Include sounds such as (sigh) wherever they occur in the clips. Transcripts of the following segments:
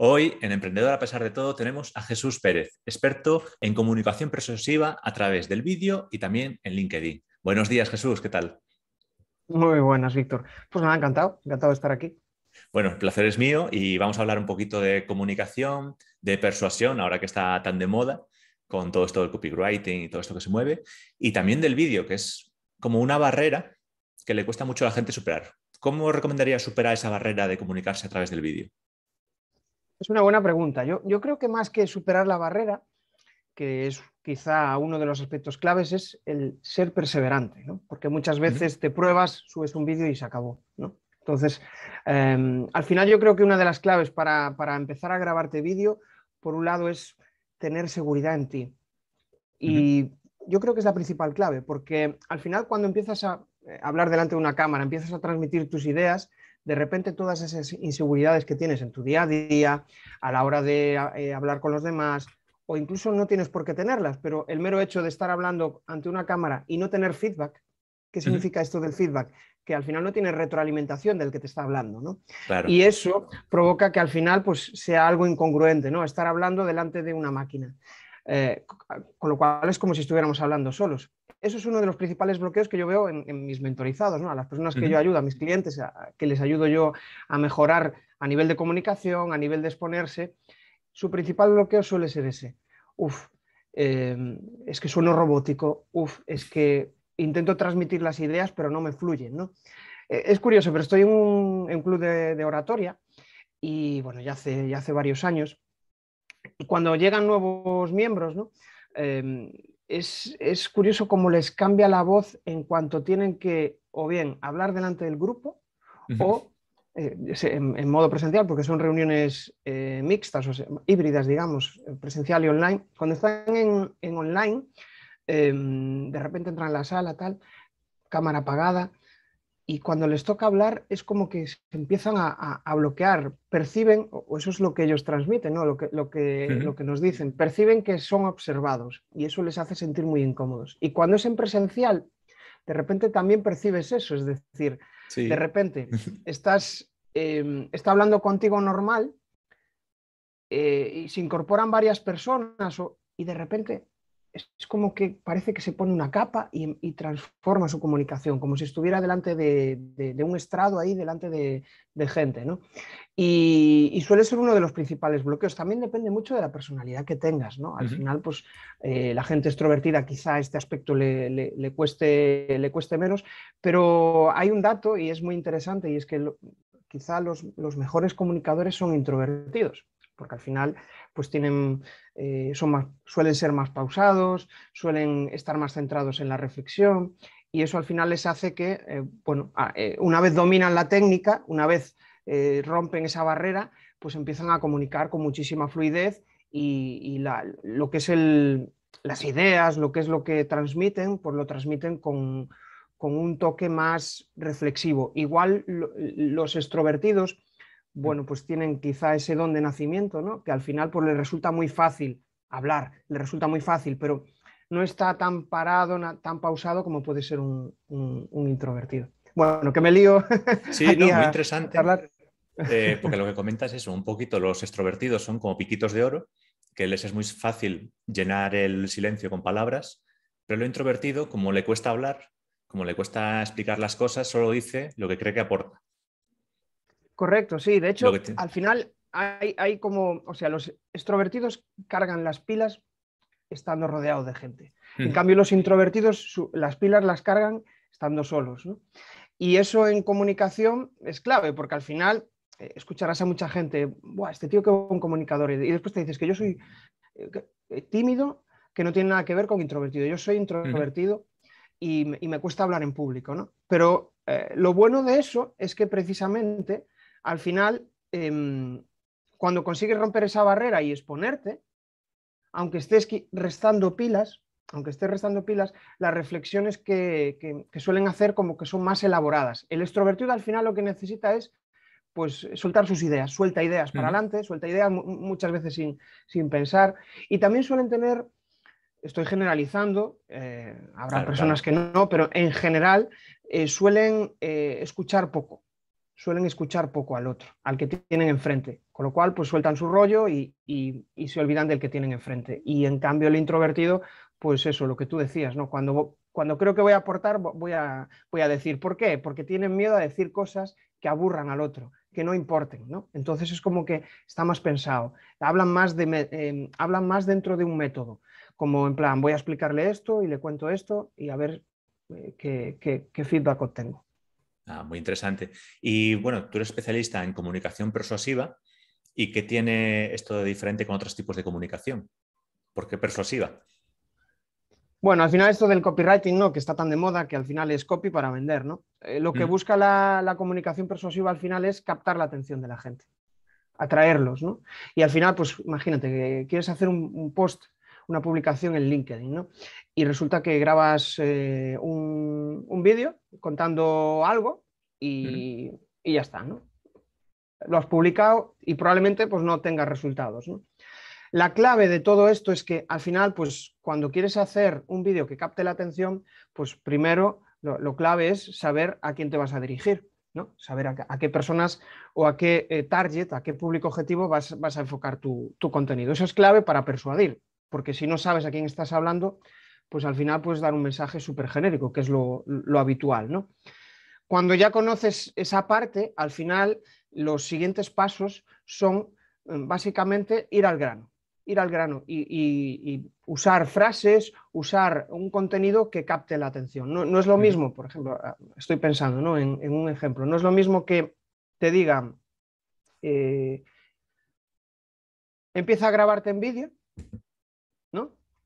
Hoy en Emprendedor a pesar de todo tenemos a Jesús Pérez, experto en comunicación persuasiva a través del vídeo y también en LinkedIn. Buenos días Jesús, ¿qué tal? Muy buenas, Víctor. Pues me ha encantado, encantado de estar aquí. Bueno, el placer es mío y vamos a hablar un poquito de comunicación, de persuasión, ahora que está tan de moda con todo esto del copywriting y todo esto que se mueve, y también del vídeo, que es como una barrera que le cuesta mucho a la gente superar. ¿Cómo recomendaría superar esa barrera de comunicarse a través del vídeo? Es una buena pregunta. Yo, yo creo que más que superar la barrera, que es quizá uno de los aspectos claves, es el ser perseverante, ¿no? porque muchas veces te pruebas, subes un vídeo y se acabó. ¿no? Entonces, em, al final yo creo que una de las claves para, empezar a grabarte vídeo, por un lado, es tener seguridad en ti. Y yo creo que es la principal clave, porque al final cuando empiezas a eh, hablar delante de una cámara, empiezas a transmitir tus ideas, de repente todas esas inseguridades que tienes en tu día a día, a la hora de eh, hablar con los demás, o incluso no tienes por qué tenerlas, pero el mero hecho de estar hablando ante una cámara y no tener feedback, ¿qué significa esto del feedback? Que al final no tienes retroalimentación del que te está hablando, ¿no? Y eso provoca que al final pues, sea algo incongruente, ¿no? Estar hablando delante de una máquina. Eh, con lo cual es como si estuviéramos hablando solos eso es uno de los principales bloqueos que yo veo en, mis mentorizados, ¿no? a las personas que yo ayudo, a mis clientes, que les ayudo yo a mejorar a nivel de comunicación, a nivel de exponerse. Su principal bloqueo suele ser ese. Uf, em, es que sueno robótico, uf, es que intento transmitir las ideas, pero no me fluyen. E, es curioso, pero estoy en un, club de, oratoria y bueno, ya hace, hace varios años. Y cuando llegan nuevos miembros, ¿no? Em, es, curioso cómo les cambia la voz en cuanto tienen que o bien hablar delante del grupo o eh, en, modo presencial, porque son reuniones eh, mixtas, o híbridas, digamos, presencial y online. Cuando están en, en online, em, de repente entran a la sala, tal, cámara apagada, y cuando les toca hablar es como que se empiezan a, bloquear, perciben, o eso es lo que ellos transmiten, ¿no? lo, que, lo, que, lo que nos dicen, perciben que son observados y eso les hace sentir muy incómodos. Y cuando es en presencial, de repente también percibes eso, es decir, de repente (laughs) estás, em, está hablando contigo normal eh, y se incorporan varias personas y de repente es como que parece que se pone una capa y, transforma su comunicación, como si estuviera delante de, un estrado ahí, delante de, gente. Y, suele ser uno de los principales bloqueos. También depende mucho de la personalidad que tengas. ¿no? Al final, pues eh, la gente extrovertida quizá este aspecto le, cueste, menos, pero hay un dato y es muy interesante y es que quizá los mejores comunicadores son introvertidos porque al final pues tienen, eh, son más, suelen ser más pausados, suelen estar más centrados en la reflexión y eso al final les hace que, eh, bueno, eh, una vez dominan la técnica, una vez rompen esa barrera, pues empiezan a comunicar con muchísima fluidez y, lo que es el, las ideas, lo que es lo que transmiten, pues lo transmiten con, un toque más reflexivo. Igual los extrovertidos bueno, pues tienen quizá ese don de nacimiento, ¿no? Que al final pues les resulta muy fácil hablar, le resulta muy fácil, pero no está tan parado, tan pausado como puede ser un, introvertido. Bueno, que me lío. (laughs) Sí, muy interesante. Eh, (laughs) porque lo que comentas es un poquito los extrovertidos son como piquitos de oro, que les es muy fácil llenar el silencio con palabras, pero lo introvertido, como le cuesta hablar, como le cuesta explicar las cosas, solo dice lo que cree que aporta. Correcto, sí. De hecho, al final hay, como, o sea, los extrovertidos cargan las pilas estando rodeados de gente. En cambio, los introvertidos las pilas las cargan estando solos. Y eso en comunicación es clave, porque al final eh, escucharás a mucha gente, Buah, este tío que es un comunicador, y después te dices que yo soy eh, eh, tímido, que no tiene nada que ver con introvertido. Yo soy introvertido y, me cuesta hablar en público, ¿no? Pero lo bueno de eso es que precisamente al final, em, cuando consigues romper esa barrera y exponerte, aunque estés restando pilas, aunque estés restando pilas, las reflexiones que, suelen hacer como que son más elaboradas. El extrovertido al final lo que necesita es pues soltar sus ideas, suelta ideas para adelante, suelta ideas muchas veces sin, pensar. Y también suelen tener, estoy generalizando, eh, habrá personas que no, pero en general eh, suelen eh, escuchar poco suelen escuchar poco al otro, al que tienen enfrente, con lo cual pues sueltan su rollo y, se olvidan del que tienen enfrente. Y en cambio el introvertido, pues eso, lo que tú decías, ¿no? Cuando, cuando creo que voy a aportar, voy a, voy a decir, ¿por qué? Porque tienen miedo a decir cosas que aburran al otro, que no importen, ¿no? Entonces es como que está más pensado, hablan más, de, eh, hablan más dentro de un método, como en plan, voy a explicarle esto y le cuento esto y a ver eh, qué, qué, qué feedback obtengo. Ah, muy interesante. Y bueno, tú eres especialista en comunicación persuasiva. ¿Y qué tiene esto de diferente con otros tipos de comunicación? ¿Por qué persuasiva? Bueno, al final esto del copywriting, ¿no? Que está tan de moda que al final es copy para vender, ¿no? Eh, lo que mm. busca la, comunicación persuasiva al final es captar la atención de la gente, atraerlos, ¿no? Y al final, pues imagínate, que quieres hacer un post una publicación en LinkedIn, ¿no? Y resulta que grabas eh, un, vídeo contando algo y, ya está, ¿no? Lo has publicado y probablemente pues, no tengas resultados, ¿no? La clave de todo esto es que al final, pues cuando quieres hacer un vídeo que capte la atención, pues primero lo, clave es saber a quién te vas a dirigir, ¿no? Saber a, qué personas o a qué eh, target, a qué público objetivo vas, a enfocar tu, contenido. Eso es clave para persuadir porque si no sabes a quién estás hablando, pues al final puedes dar un mensaje súper genérico, que es lo, habitual, ¿no? Cuando ya conoces esa parte, al final los siguientes pasos son mm, básicamente ir al grano, ir al grano y, usar frases, usar un contenido que capte la atención. No, es lo mismo, por ejemplo, ah, estoy pensando en, un ejemplo, no es lo mismo que te digan, eh, empieza a grabarte en vídeo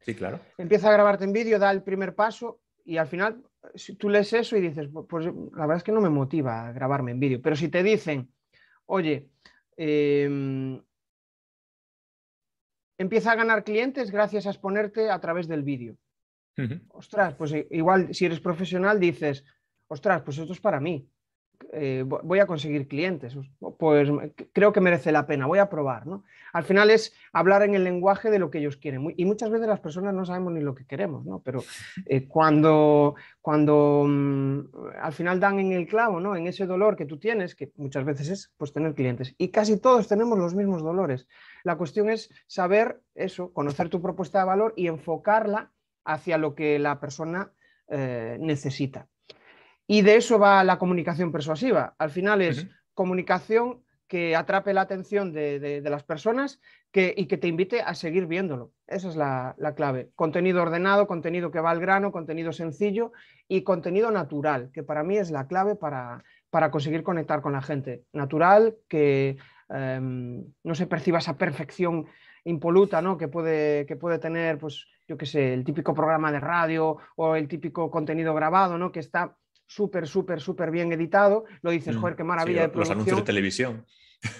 Sí, claro. Empieza a grabarte en vídeo, da el primer paso y al final si tú lees eso y dices, pues la verdad es que no me motiva a grabarme en vídeo, pero si te dicen, oye, em, empieza a ganar clientes gracias a exponerte a través del vídeo. Ostras, pues igual si eres profesional dices, ostras, pues esto es para mí. Eh, voy a conseguir clientes, pues creo que merece la pena, voy a probar, Al final es hablar en el lenguaje de lo que ellos quieren y muchas veces las personas no sabemos ni lo que queremos, ¿no? Pero eh, cuando, cuando mm, al final dan en el clavo, ¿no? En ese dolor que tú tienes, que muchas veces es pues tener clientes y casi todos tenemos los mismos dolores. La cuestión es saber eso, conocer tu propuesta de valor y enfocarla hacia lo que la persona eh, necesita. Y de eso va la comunicación persuasiva. Al final es comunicación que atrape la atención de, las personas y que te invite a seguir viéndolo. Esa es la, clave. Contenido ordenado, contenido que va al grano, contenido sencillo y contenido natural, que para mí es la clave para, para conseguir conectar con la gente. Natural, que em, no se perciba esa perfección impoluta ¿no? que, puede, que puede tener, pues, yo qué sé, el típico programa de radio o el típico contenido grabado, ¿no? que está súper, súper, súper bien editado, lo dices, mm, joder, qué maravilla de producción. Los anuncios de televisión.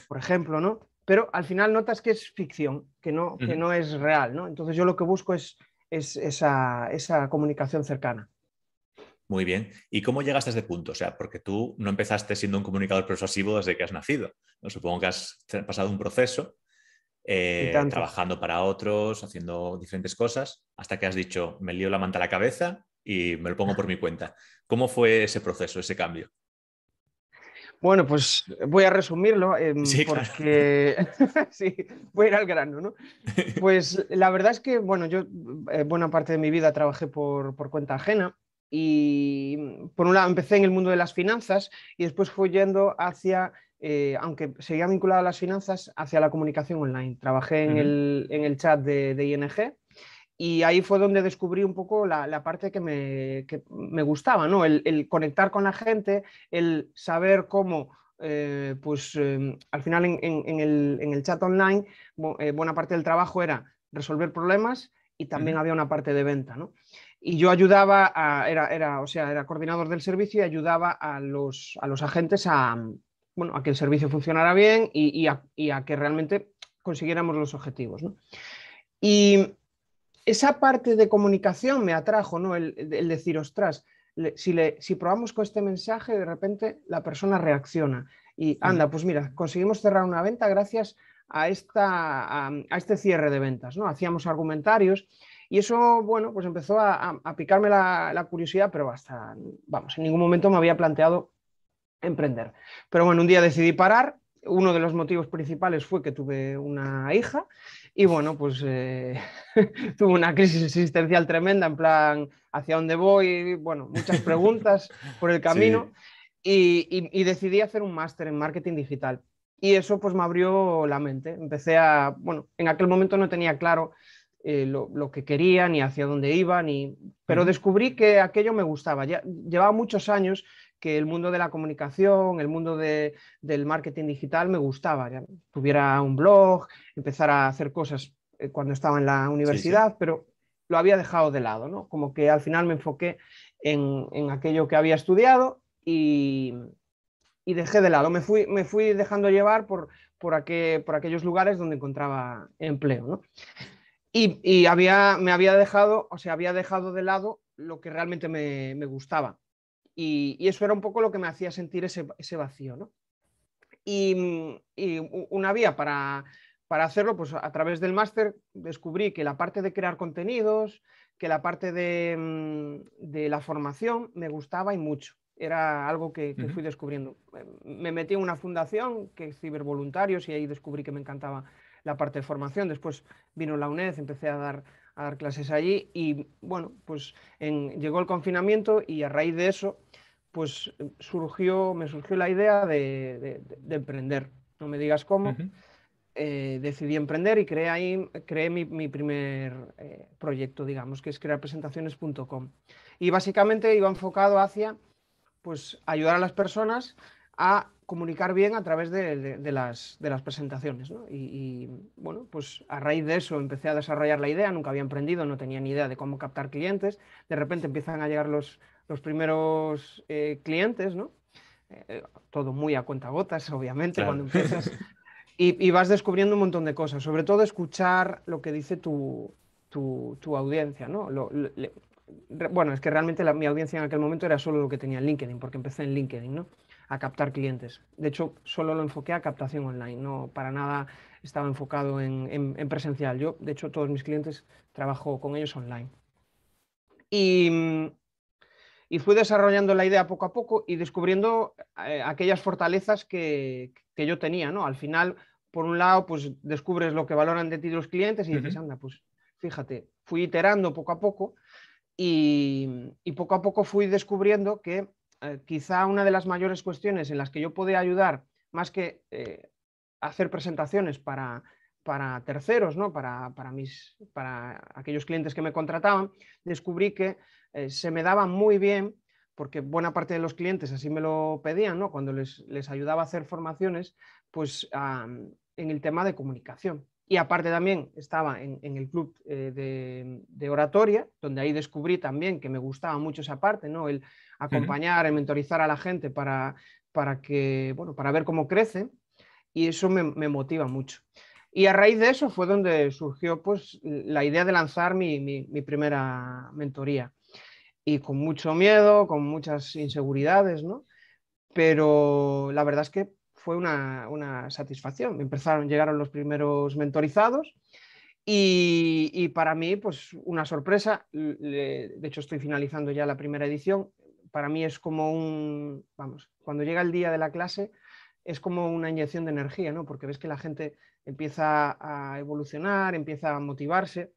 Por ejemplo, ¿no? Pero al final notas que es ficción, que no, que no es real, ¿no? Entonces yo lo que busco es, esa, comunicación cercana. Muy bien. ¿Y cómo llegaste a este punto? O sea, porque tú no empezaste siendo un comunicador persuasivo desde que has nacido. Supongo que has pasado un proceso eh, trabajando para otros, haciendo diferentes cosas, hasta que has dicho, me lío la manta a la cabeza y me lo pongo por mi cuenta. ¿Cómo fue ese proceso, ese cambio? Bueno, pues voy a resumirlo em, sí, porque (laughs) sí, voy a ir al grano, ¿no? (laughs) Pues la verdad es que, bueno, yo eh, buena parte de mi vida trabajé por, por, cuenta ajena y mm, por un lado empecé en el mundo de las finanzas y después fui yendo hacia, eh, aunque seguía vinculado a las finanzas, hacia la comunicación online. Trabajé en, el, en el, chat de, de ING y ahí fue donde descubrí un poco la, parte que me, gustaba, ¿no? El, conectar con la gente, el saber cómo, eh, pues em, al final en, el, chat online, eh, buena parte del trabajo era resolver problemas y también había una parte de venta, ¿no? Y yo ayudaba, era, o sea, era coordinador del servicio y ayudaba a los, a los agentes a, que el servicio funcionara bien y, a, que realmente consiguiéramos los objetivos, ¿no? Y esa parte de comunicación me atrajo, ¿no? El, decir, ostras, si, si probamos con este mensaje, de repente la persona reacciona. Y anda, pues mira, conseguimos cerrar una venta gracias a, esta, a, este cierre de ventas, ¿no? Hacíamos argumentarios y eso, bueno, pues empezó a, picarme la, la, curiosidad, pero hasta, vamos, en ningún momento me había planteado emprender. Pero bueno, un día decidí parar. Uno de los motivos principales fue que tuve una hija y bueno, pues eh, (laughs) tuve una crisis existencial tremenda, en plan, ¿hacia dónde voy? Bueno, muchas preguntas por el (laughs) camino. Y, decidí hacer un máster en marketing digital. Y eso pues me abrió la mente. Empecé a, bueno, en aquel momento no tenía claro eh, lo, que quería, ni hacia dónde iba, ni... pero descubrí que aquello me gustaba. Ya, llevaba muchos años que el mundo de la comunicación, el mundo del marketing digital me gustaba. tuviera un blog, empezar a hacer cosas eh, cuando estaba en la universidad, pero lo había dejado de lado, ¿no? Como que al final me enfoqué en, aquello que había estudiado y, dejé de lado. Me fui, me fui dejando llevar por, por, por aquellos lugares donde encontraba empleo, Y, había, me había dejado, o sea, había dejado de lado lo que realmente me gustaba. Y, eso era un poco lo que me hacía sentir ese, vacío. ¿no? Y, mm, una vía para, hacerlo, pues a través del máster descubrí que la parte de crear contenidos, que la parte de, mm, la formación me gustaba y mucho. Era algo que, fui descubriendo. Eh, me metí en una fundación que es Cibervoluntarios y ahí descubrí que me encantaba la parte de formación. Después vino la UNED, empecé a dar clases allí y bueno, pues llegó el confinamiento y a raíz de eso pues eh, surgió, me surgió la idea de, emprender. No me digas cómo. Eh, decidí emprender y creé ahí, creé mi, primer eh, proyecto, digamos, que es crearpresentaciones.com. Y básicamente iba enfocado hacia pues, ayudar a las personas a comunicar bien a través de, las, presentaciones. Y, y, bueno, pues a raíz de eso empecé a desarrollar la idea, nunca había emprendido, no tenía ni idea de cómo captar clientes, de repente empiezan a llegar los, los primeros eh, clientes, ¿no? Eh, todo muy a cuenta cuentagotas, obviamente, cuando empiezas. Y, vas descubriendo un montón de cosas, sobre todo escuchar lo que dice tu, tu, audiencia, ¿no? bueno, es que realmente mi audiencia en aquel momento era solo lo que tenía en LinkedIn, porque empecé en LinkedIn, ¿no? A captar clientes. De hecho, solo lo enfoqué a captación online, no para nada estaba enfocado en, en presencial. Yo, de hecho, todos mis clientes trabajo con ellos online. Y, mm, y fui desarrollando la idea poco a poco y descubriendo eh, aquellas fortalezas que, yo tenía, ¿no? Al final, por un lado, pues descubres lo que valoran de ti los clientes y dices, anda, pues fíjate, fui iterando poco a poco y, poco a poco fui descubriendo que eh, quizá una de las mayores cuestiones en las que yo podía ayudar, más que eh, hacer presentaciones para para terceros, ¿no? para, mis, para aquellos clientes que me contrataban, descubrí que eh, se me daba muy bien, porque buena parte de los clientes así me lo pedían, cuando les, ayudaba a hacer formaciones, pues en el tema de comunicación. Y aparte también estaba en, el club eh, de, oratoria, donde ahí descubrí también que me gustaba mucho esa parte, ¿no? el acompañar, el mentorizar a la gente para, que, bueno, para ver cómo crece, y eso me motiva mucho. Y a raíz de eso fue donde surgió pues, la idea de lanzar mi, primera mentoría. Y con mucho miedo, con muchas inseguridades, ¿no? Pero la verdad es que fue una, satisfacción. Empezaron, llegaron los primeros mentorizados y, para mí, pues una sorpresa. de hecho, estoy finalizando ya la primera edición. Para mí es como un, vamos, cuando llega el día de la clase, es como una inyección de energía, ¿no? Porque ves que la gente empieza a evolucionar, empieza a motivarse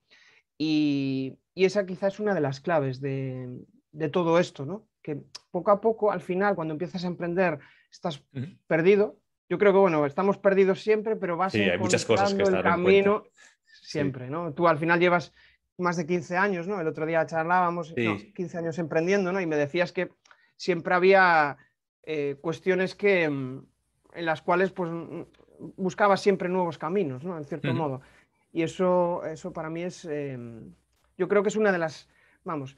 y, esa quizás es una de las claves de, todo esto, ¿no? Que poco a poco, al final, cuando empiezas a emprender, estás perdido. Yo creo que, bueno, estamos perdidos siempre, pero vas sí, el camino siempre, ¿no? Tú al final llevas más de 15 años, ¿no? El otro día charlábamos, 15 años emprendiendo, ¿no? Y me decías que siempre había eh, cuestiones que, mm, en las cuales pues, mm, buscaba siempre nuevos caminos, ¿no? En cierto modo. Y eso, eso para mí es, em, yo creo que es una de las, vamos,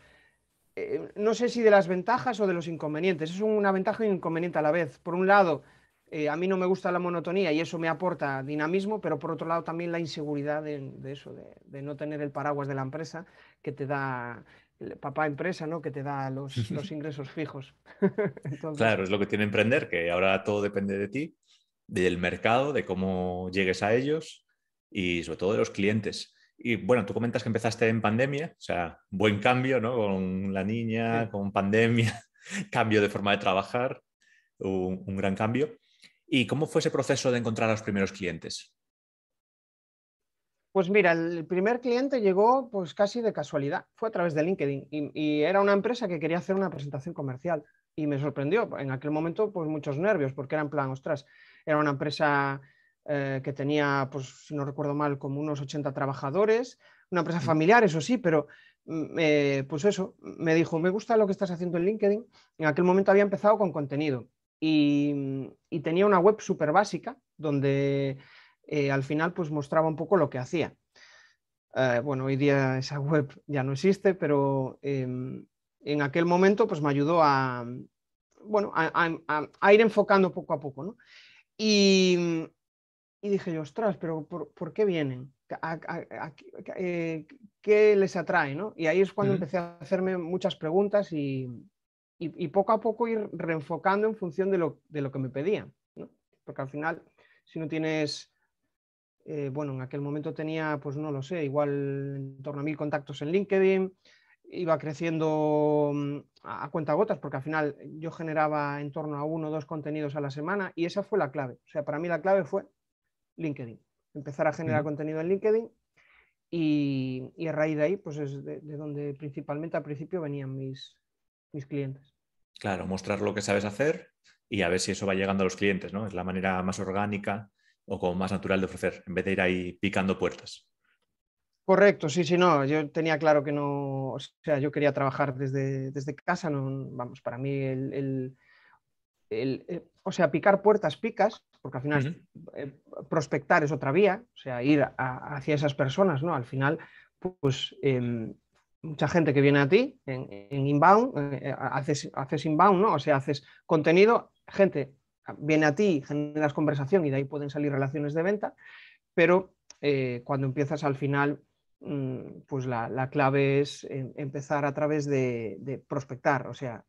eh, no sé si de las ventajas o de los inconvenientes. Es una ventaja e inconveniente a la vez. Por un lado, eh, a mí no me gusta la monotonía y eso me aporta dinamismo, pero por otro lado también la inseguridad de, eso, de, no tener el paraguas de la empresa que te da papá empresa, ¿no? Que te da los, (laughs) ingresos fijos. (laughs) Claro, es lo que tiene emprender, que ahora todo depende de ti del mercado, de cómo llegues a ellos y sobre todo de los clientes. Y bueno, tú comentas que empezaste en pandemia, o sea, buen cambio, ¿no? Con la niña, con pandemia, (laughs) cambio de forma de trabajar, un, gran cambio. ¿Y cómo fue ese proceso de encontrar a los primeros clientes? Pues mira, el primer cliente llegó pues casi de casualidad, fue a través de LinkedIn y, y era una empresa que quería hacer una presentación comercial y me sorprendió en aquel momento pues muchos nervios porque era en plan, ostras, era una empresa eh, que tenía, pues, si no recuerdo mal, como unos 80 trabajadores, una empresa mm. familiar, eso sí, pero mm, eh, pues eso, me dijo, me gusta lo que estás haciendo en LinkedIn. En aquel momento había empezado con contenido y, mm, tenía una web súper básica donde eh, al final pues mostraba un poco lo que hacía. bueno, hoy día esa (laughs) web ya no existe, pero em, en aquel momento pues me ayudó a, bueno, ir enfocando poco a poco. Mm, y, dije yo, ostras, pero ¿por, qué vienen? ¿Qué eh, les atrae? Y ahí es cuando empecé a hacerme muchas preguntas y, poco a poco ir reenfocando en función de lo, de lo que me pedían. Porque al final, si no tienes, eh, bueno, en aquel momento tenía, pues no lo sé, igual en torno a mil contactos en LinkedIn, iba creciendo mm, a cuenta gotas, porque al final yo generaba en torno a uno o dos contenidos a la semana y esa fue la clave. O sea, para mí la clave fue LinkedIn, empezar a generar contenido en LinkedIn y, a raíz de ahí, pues es de, donde principalmente al principio venían mis, mis clientes. Claro, mostrar lo que sabes hacer y a ver si eso va llegando a los clientes, ¿no? Es la manera más orgánica o como más natural de ofrecer, en vez de ir ahí picando puertas. Correcto, sí, sí, no, yo tenía claro que no, o sea, yo quería trabajar desde, desde casa, no, vamos, para mí el, el, eh, o sea, picar puertas picas, porque al final eh, prospectar es otra vía, o sea, ir hacia esas personas, ¿no? Al final, pues em, mucha gente que viene a ti en, inbound, eh, haces, haces inbound, ¿no? O sea, haces contenido, gente viene a ti, generas conversación y de ahí pueden salir relaciones de venta, pero cuando empiezas al final Mm, pues la, clave es em, empezar a través de, prospectar. O sea,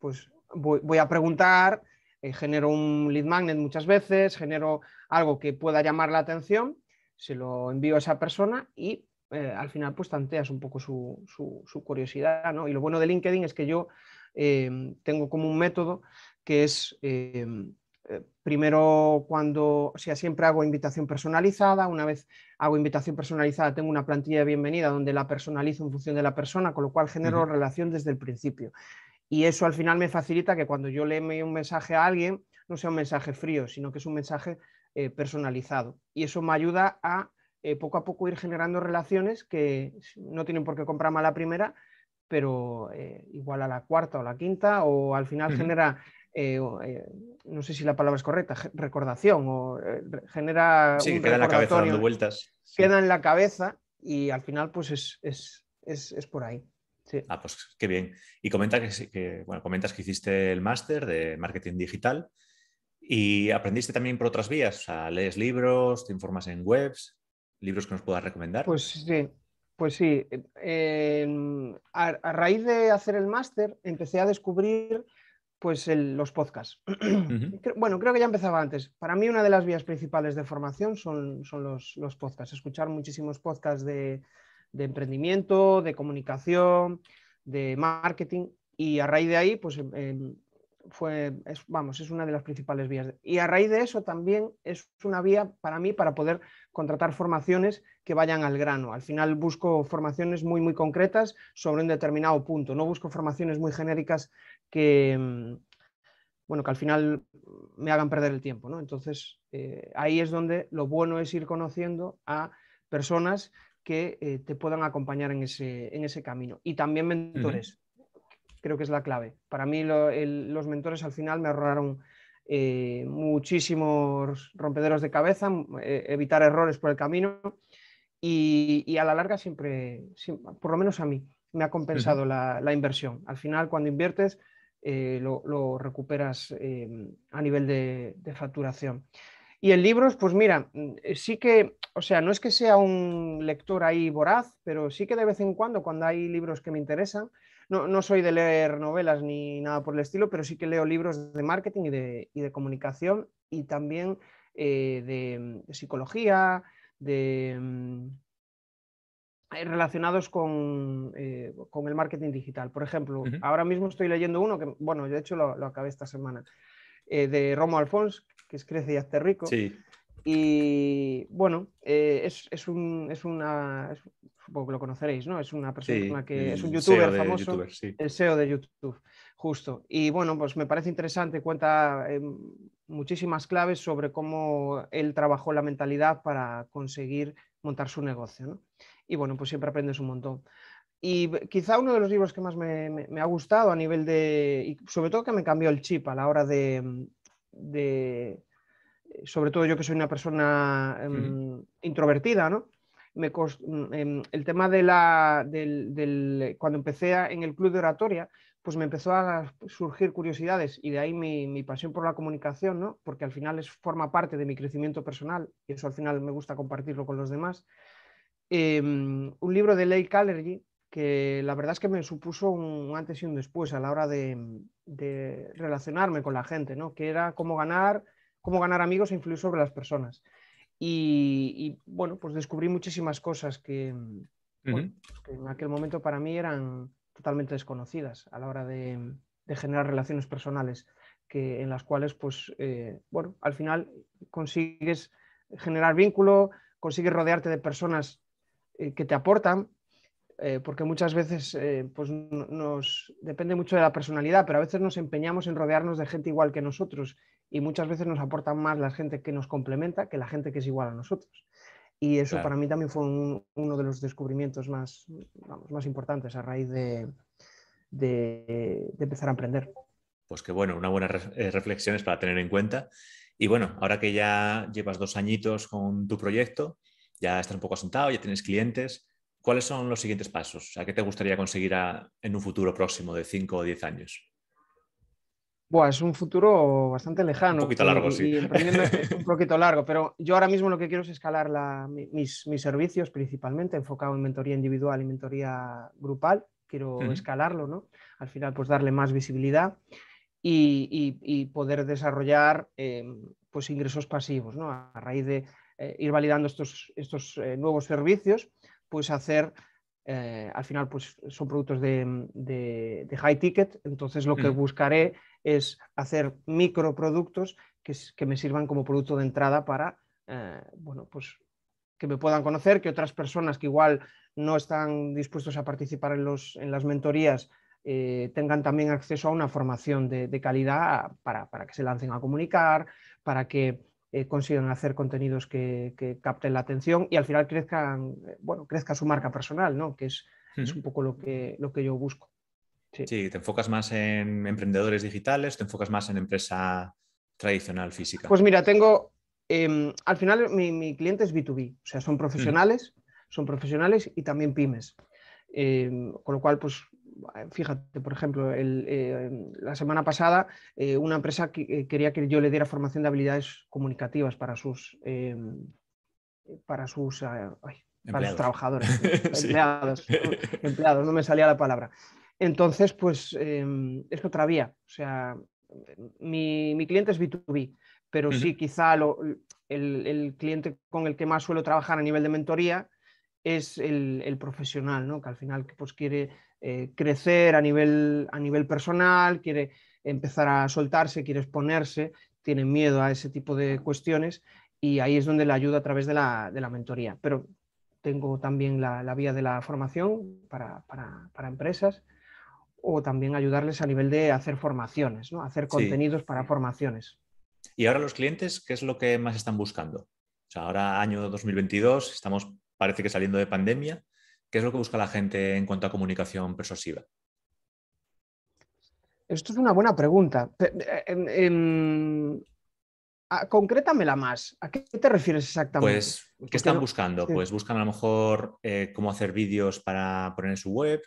pues voy, a preguntar, eh, genero un lead magnet muchas veces, genero algo que pueda llamar la atención, se lo envío a esa persona y eh, al final pues tanteas un poco su, su, curiosidad. ¿no? Y lo bueno de LinkedIn es que yo em, tengo como un método que es... Em, eh, primero cuando, sea, siempre hago invitación personalizada, una vez hago invitación personalizada tengo una plantilla de bienvenida donde la personalizo en función de la persona, con lo cual genero relación desde el principio. Y eso al final me facilita que cuando yo le envío un mensaje a alguien, no sea un mensaje frío, sino que es un mensaje eh, personalizado. Y eso me ayuda a eh, poco a poco ir generando relaciones que no tienen por qué comprarme a la primera, pero igual a la cuarta o la quinta, o al final genera eh, eh, no sé si la palabra es correcta, recordación o eh, genera... Sí, queda en la cabeza dando vueltas. Queda en la cabeza y al final pues es, por ahí. Ah, pues qué bien. Y comenta que, bueno, comentas que hiciste el máster de marketing digital y aprendiste también por otras vías, o sea, lees libros, te informas en webs, libros que nos puedas recomendar. Pues sí, pues sí, a, raíz de hacer el máster empecé a descubrir pues los podcasts. (clears throat) Bueno, creo que ya empezaba antes. Para mí una de las vías principales de formación son, son los, los, podcasts, escuchar muchísimos podcasts de, emprendimiento, de comunicación, de marketing y a raíz de ahí, pues em, em, fue, vamos, es una de las principales vías. Y a raíz de eso también es una vía para mí para poder contratar formaciones que vayan al grano. Al final busco formaciones muy, muy concretas sobre un determinado punto. No busco formaciones muy genéricas que, mm, bueno, que al final me hagan perder el tiempo. ¿no? Entonces, eh, ahí es donde lo bueno es ir conociendo a personas que eh, te puedan acompañar en ese, en ese, camino. Y también mentores, creo que es la clave. Para mí los mentores al final me ahorraron eh, muchísimos rompederos de cabeza, mm, evitar errores por el camino y, a la larga siempre, por lo menos a mí, me ha compensado la inversión. Al final, cuando inviertes, eh, lo, recuperas em, a nivel de, facturación. Y en libros, pues mira, mm, eh, sí que, o sea, no es que sea un lector ahí voraz, pero sí que de vez en cuando, cuando hay libros que me interesan, no, soy de leer novelas ni nada por el estilo, pero sí que leo libros de marketing y de, comunicación y también eh, mm, de, psicología, de... Mm, eh, relacionados con, eh, con, el marketing digital. Por ejemplo, ahora mismo estoy leyendo uno que, bueno, de hecho lo, lo acabé esta semana, eh, de Romo Alfons, que es Crece y Hazte Rico. Sí. Y bueno, es, es, un, es, una, lo conoceréis, ¿no? Es una persona que es un e youtuber famoso, el seo de YouTube, justo. Y bueno, pues me parece interesante, cuenta muchísimas claves sobre cómo él trabajó la mentalidad para conseguir montar su negocio, ¿no? y bueno, pues siempre aprendes un montón. Y quizá uno de los libros que más me, ha gustado a nivel de, y sobre todo que me cambió el chip a la hora de, mm, de eh, sobre todo yo que soy una persona em, introvertida, ¿no? Mm, em, el tema de la, del, cuando empecé en el club de oratoria, pues me empezó a surgir curiosidades y de ahí mi, mi, pasión por la comunicación, ¿no? porque al final es, forma parte de mi crecimiento personal y eso al final me gusta compartirlo con los demás. Em, un libro de Leigh Callergy que la verdad es que me supuso un antes y un después a la hora de, relacionarme con la gente, ¿no? que era cómo ganar, cómo ganar amigos e influir sobre las personas. Y, bueno, pues descubrí muchísimas cosas em, pues que, en aquel momento para mí eran totalmente desconocidas a la hora de, em, generar relaciones personales, que, en las cuales, pues, eh, bueno, al final consigues generar vínculo, consigues rodearte de personas eh, que te aportan, eh, porque muchas veces eh, pues nos depende mucho de la personalidad, pero a veces nos empeñamos en rodearnos de gente igual que nosotros y muchas veces nos aportan más la gente que nos complementa que la gente que es igual a nosotros. Y eso para mí también fue uno de los descubrimientos más, más importantes a raíz de, empezar a emprender. Pues que bueno, una buena reflexiones para tener en cuenta. Y bueno, ahora que ya llevas dos añitos con tu proyecto, ya estás un poco asentado, ya tienes clientes. ¿Cuáles son los siguientes pasos? O ¿Qué te gustaría conseguir en un futuro próximo de 5 o 10 años? Buah, es un futuro bastante lejano. Un poquito largo, sí. un (laughs) poquito largo, pero yo ahora mismo lo que quiero es escalar mis, servicios principalmente, enfocado en mentoría individual y mentoría grupal. Quiero escalarlo, ¿no? Al final, pues darle más visibilidad y, poder desarrollar em, pues ingresos pasivos, ¿no? A raíz de eh, ir validando estos, estos eh, nuevos servicios, pues hacer, eh, al final pues son productos de, de, high ticket, entonces lo que mm. buscaré es hacer microproductos que, que me sirvan como producto de entrada para, bueno, pues que me puedan conocer, que otras personas que igual no están dispuestos a participar en, los, en las mentorías tengan también acceso a una formación de, de calidad para, para, que se lancen a comunicar, para que consiguen eh, consigan hacer contenidos que, capten la atención y al final crezcan, eh, bueno, crezca su marca personal, ¿no? Que es, es un poco lo que, lo que yo busco. Sí. te enfocas más en emprendedores digitales, te enfocas más en empresa tradicional física. Pues mira, tengo, em, al final mi, cliente es B2B, o sea, son profesionales, son profesionales y también pymes. Em, con lo cual, pues eh, fíjate, por ejemplo, eh, la semana pasada eh, una empresa quería que yo le diera formación de habilidades comunicativas para sus, para sus, trabajadores, (laughs) empleados, empleados, no me salía la palabra. Entonces, pues em, es otra vía. O sea, mi, cliente es B2B, pero sí quizá el, cliente con el que más suelo trabajar a nivel de mentoría es el, profesional, ¿no? que al final pues, quiere eh, crecer a nivel, a nivel personal, quiere empezar a soltarse, quiere exponerse, tiene miedo a ese tipo de cuestiones y ahí es donde la ayuda a través de la, de la mentoría. Pero tengo también la, vía de la formación para, para, para, empresas o también ayudarles a nivel de hacer formaciones, ¿no? hacer contenidos para formaciones. Y ahora los clientes, ¿qué es lo que más están buscando? ahora año 2022, estamos parece que saliendo de pandemia, ¿Qué es lo que busca la gente en cuanto a comunicación persuasiva? Esto es una buena pregunta. Eh, em, em, ah, concrétamela más. ¿A qué te refieres exactamente? Pues, ¿qué están buscando? Pues buscan a lo mejor eh, cómo hacer vídeos para poner en su web,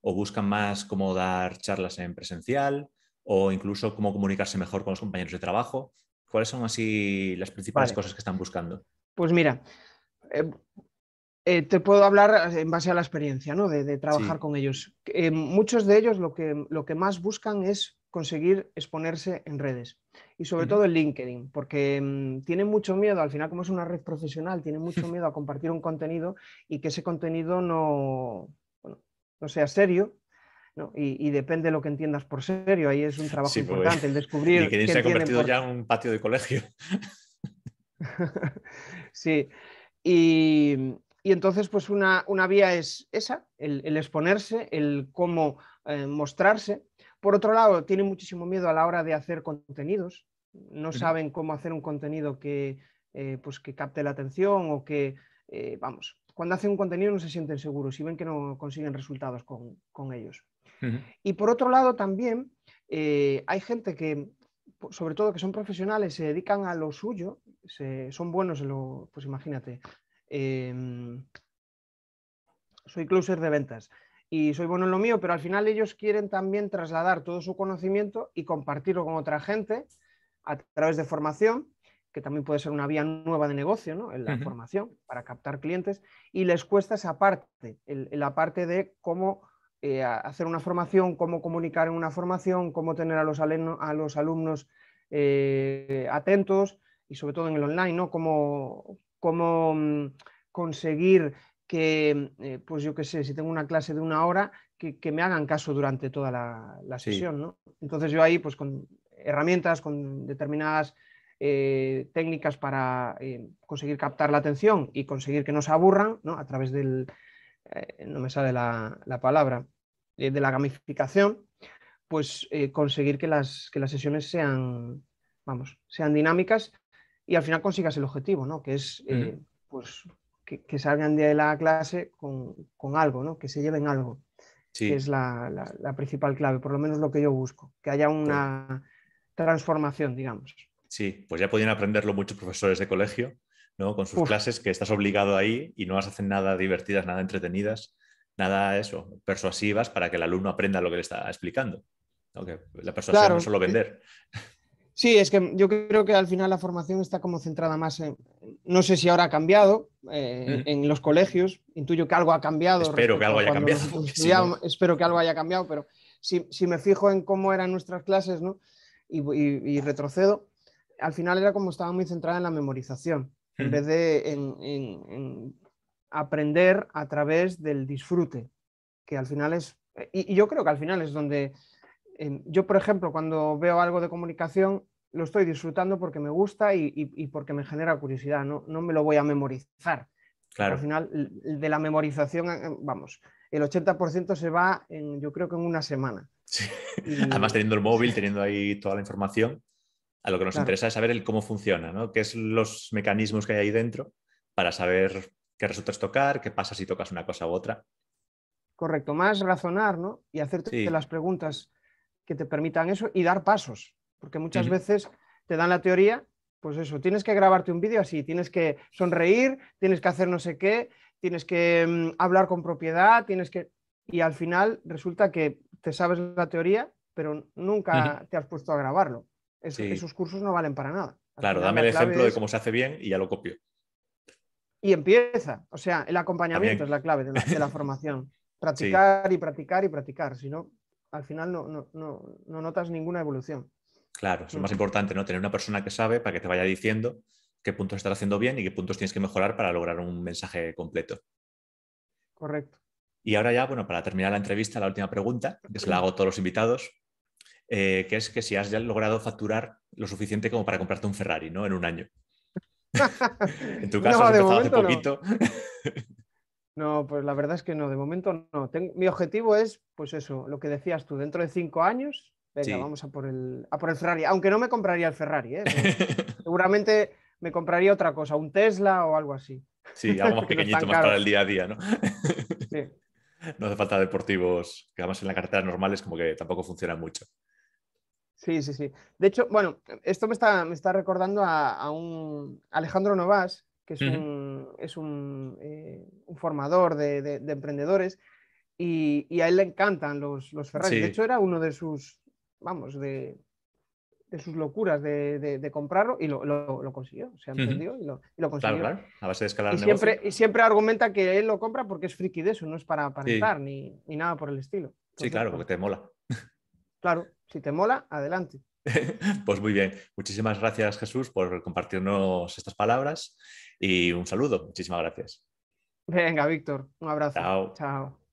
o buscan más cómo dar charlas en presencial, o incluso cómo comunicarse mejor con los compañeros de trabajo. ¿Cuáles son así las principales cosas que están buscando? Pues mira, eh, eh, te puedo hablar eh, en base a la experiencia ¿no? de, trabajar con ellos. Eh, muchos de ellos lo que, lo que más buscan es conseguir exponerse en redes y sobre todo en LinkedIn, porque mm, tienen mucho miedo, al final como es una red profesional, tienen mucho (laughs) miedo a compartir un contenido y que ese contenido no, no sea serio Y, depende de lo que entiendas por serio, ahí es un trabajo importante el (laughs) descubrir. LinkedIn se ha convertido ya en un patio de colegio. (laughs) sí, y, y entonces, pues una, vía es esa, el, exponerse, el cómo eh, mostrarse. Por otro lado, tienen muchísimo miedo a la hora de hacer contenidos. No saben cómo hacer un contenido que, eh, pues que capte la atención o que, eh, vamos, cuando hacen un contenido no se sienten seguros y ven que no consiguen resultados con, ellos. Y por otro lado, también hay gente que, sobre todo que son profesionales, se dedican a lo suyo, son buenos en lo, pues imagínate, Em, soy closer de ventas y soy bueno en lo mío, pero al final ellos quieren también trasladar todo su conocimiento y compartirlo con otra gente a través de formación, que también puede ser una vía nueva de negocio, ¿no? En la formación para captar clientes, y les cuesta esa parte, la parte de cómo eh, hacer una formación, cómo comunicar en una formación, cómo tener a los, a los alumnos eh, atentos y sobre todo en el online, ¿no? Cómo, cómo mm, conseguir que, mm, eh, pues yo qué sé, si tengo una clase de una hora, que, me hagan caso durante toda la, sesión, Entonces yo ahí, pues con herramientas, con determinadas eh, técnicas para eh, conseguir captar la atención y conseguir que no se aburran, ¿no? A través del, no me sale la, la palabra, de la gamificación, pues conseguir que las, que las sesiones sean, vamos, sean dinámicas y al final consigas el objetivo, ¿no? Que es, eh, pues, que, salgan de la clase con, algo, ¿no? Que se lleven algo. Sí. Que es la, principal clave, por lo menos lo que yo busco, que haya una transformación, digamos. Sí, pues ya podían aprenderlo muchos profesores de colegio, ¿no? Con sus clases que estás obligado ahí y no a hacen nada divertidas, nada entretenidas, nada eso, persuasivas para que el alumno aprenda lo que le está explicando. aunque la persuasión no es solo eh, vender. Sí, es que yo creo que al final la formación está como centrada más en, no sé si ahora ha cambiado eh, mm. en los colegios, intuyo que algo ha cambiado. Espero que algo haya cambiado. Espero que algo haya cambiado, pero si, me fijo en cómo eran nuestras clases ¿no? y, retrocedo, al final era como estaba muy centrada en la memorización, en mm. vez de en, aprender a través del disfrute, que al final es, y yo creo que al final es donde yo, por ejemplo, cuando veo algo de comunicación, lo estoy disfrutando porque me gusta y, porque me genera curiosidad, ¿no? me lo voy a memorizar. Claro. Al final, de la memorización, eh, eh, vamos, el 80% se va, en, yo creo que en una semana. (laughs) Sí. Además, teniendo el móvil, teniendo ahí toda la información, a lo que nos interesa es saber el cómo funciona, ¿no? qué son los mecanismos que hay ahí dentro para saber qué resultas tocar, qué pasa si tocas una cosa u otra. Correcto, más razonar ¿no? y hacerte las preguntas que te permitan eso y dar pasos, porque muchas veces te dan la teoría, pues eso, tienes que grabarte un vídeo así, tienes que sonreír, tienes que hacer no sé qué, tienes que mm, hablar con propiedad, tienes que... Y al final resulta que te sabes la teoría, pero nunca te has puesto a grabarlo. Esos cursos no valen para nada. claro, dame el ejemplo de cómo se hace bien y ya lo copio. Y empieza. O sea, el acompañamiento es la clave de la, (laughs) formación. Practicar y practicar y practicar. Si no, al final no, notas ninguna evolución. Claro, es más mm. importante, ¿no? Tener una persona que sabe para que te vaya diciendo qué puntos estás haciendo bien y qué puntos tienes que mejorar para lograr un mensaje completo. Correcto. Y ahora ya, bueno, para terminar la entrevista, la última pregunta, que se la hago a todos los invitados, eh, que es que si has ya logrado facturar lo suficiente como para comprarte un Ferrari, ¿no? En un año. (laughs) (laughs) en tu caso, has empezado hace poquito. (laughs) No, pues la verdad es que no, de momento no. mi objetivo es, pues eso, lo que decías tú, dentro de cinco años, venga, vamos a por, el, a por el Ferrari. Aunque no me compraría el Ferrari, ¿eh? (laughs) seguramente me compraría otra cosa, un Tesla o algo así. Sí, algo más (laughs) pequeñito, más para el día a día, ¿no? (laughs) sí. No hace falta deportivos, que además en la carretera normales como que tampoco funcionan mucho. Sí, sí, sí. De hecho, bueno, esto me está, me está recordando a, un Alejandro Novas, que es un es eh, un, formador de, emprendedores y, a él le encantan los, los Ferrari. De hecho, era uno de sus, vamos, de, sus locuras de, comprarlo y lo, consiguió, se entendió y, lo, consiguió. Claro, claro, a base de escalar y siempre, y siempre argumenta que él lo compra porque es friki de eso, no es para, aparentar ni, nada por el estilo. sí, claro, porque te mola. (laughs) Claro, si te mola, adelante. (laughs) Pues muy bien. Muchísimas gracias, Jesús, por compartirnos estas palabras y un saludo. Muchísimas gracias. Venga, Víctor, un abrazo. Chao.